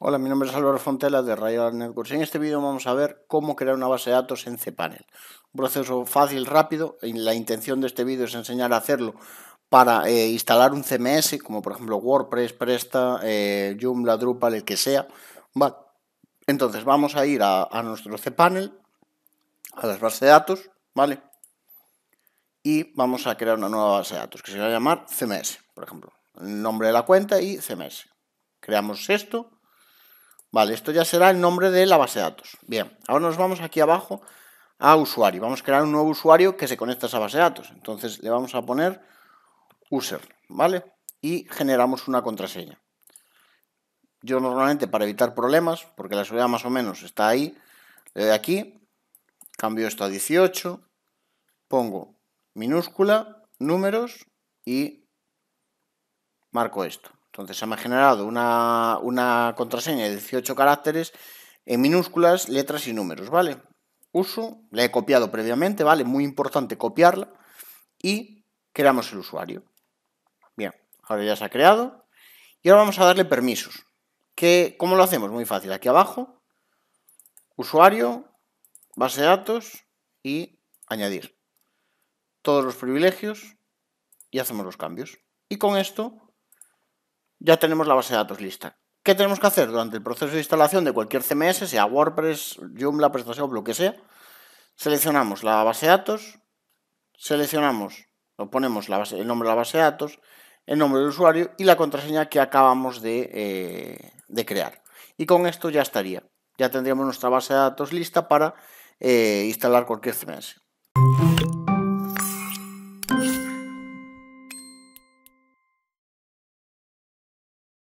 Hola, mi nombre es Álvaro Fontela de Rayo Networks. En este vídeo vamos a ver cómo crear una base de datos en cPanel. Un proceso fácil, rápido. La intención de este vídeo es enseñar a hacerlo para eh, instalar un CMS, como por ejemplo WordPress, Presta, eh, Joomla, Drupal, el que sea. Entonces vamos a ir a, a nuestro cPanel, a las bases de datos, ¿vale? y vamos a crear una nueva base de datos que se va a llamar CMS, por ejemplo. El nombre de la cuenta y CMS. Creamos esto. Vale, esto ya será el nombre de la base de datos. Bien, ahora nos vamos aquí abajo a usuario. Vamos a crear un nuevo usuario que se conecta a esa base de datos. Entonces le vamos a poner user, ¿vale? Y generamos una contraseña. Yo normalmente para evitar problemas, porque la seguridad más o menos está ahí, le doy aquí, cambio esto a 18, pongo minúscula, números y marco esto. Entonces se me ha generado una, contraseña de 18 caracteres en minúsculas, letras y números, ¿vale? Uso, la he copiado previamente, ¿vale? Muy importante copiarla y creamos el usuario. Bien, ahora ya se ha creado y ahora vamos a darle permisos. ¿Qué, ¿Cómo lo hacemos? Muy fácil, aquí abajo, usuario, base de datos y añadir todos los privilegios y hacemos los cambios. Y con esto ya tenemos la base de datos lista. ¿Qué tenemos que hacer durante el proceso de instalación de cualquier CMS, sea WordPress, Joomla, PrestaShop, lo que sea? Seleccionamos la base de datos, seleccionamos o ponemos el nombre de la base de datos, el nombre del usuario y la contraseña que acabamos de, eh, crear. Y con esto ya estaría. Ya tendríamos nuestra base de datos lista para eh, instalar cualquier CMS.